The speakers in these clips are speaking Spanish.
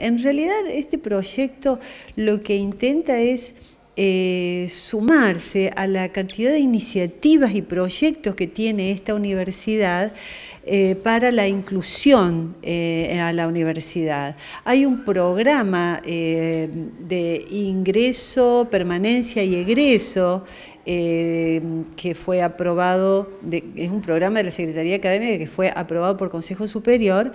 En realidad este proyecto lo que intenta es eh, sumarse a la cantidad de iniciativas y proyectos que tiene esta universidad eh, para la inclusión eh, a la universidad. Hay un programa de ingreso, permanencia y egreso eh, que fue aprobado, es un programa de la Secretaría Académica que fue aprobado por Consejo Superior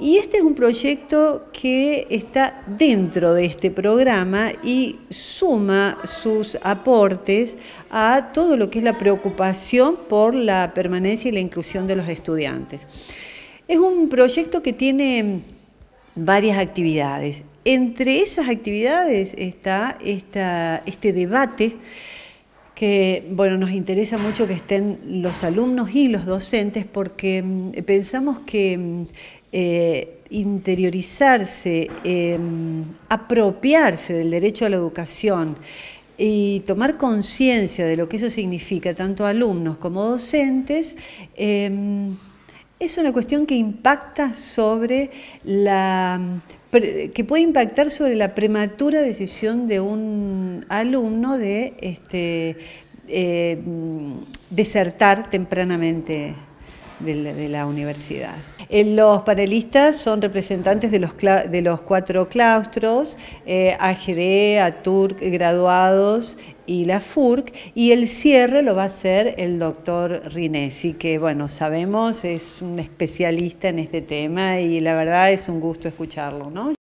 y este es un proyecto que está dentro de este programa y suma sus aportes a todo lo que es la preocupación por la permanencia y la inclusión de los estudiantes. Es un proyecto que tiene varias actividades. Entre esas actividades está este debate que bueno, nos interesa mucho que estén los alumnos y los docentes porque mm, pensamos que mm, eh, interiorizarse, em, apropiarse del derecho a la educación y tomar conciencia de lo que eso significa, tanto alumnos como docentes, em, es una cuestión que impacta sobre la que puede impactar sobre la prematura decisión de un alumno de este, eh, desertar tempranamente de la universidad. Eh, los panelistas son representantes de los, cuatro claustros, eh, AGD, ATURC, graduados y la FURC, y el cierre lo va a hacer el doctor Rinesi, que bueno, sabemos es un especialista en este tema y la verdad es un gusto escucharlo, ¿no?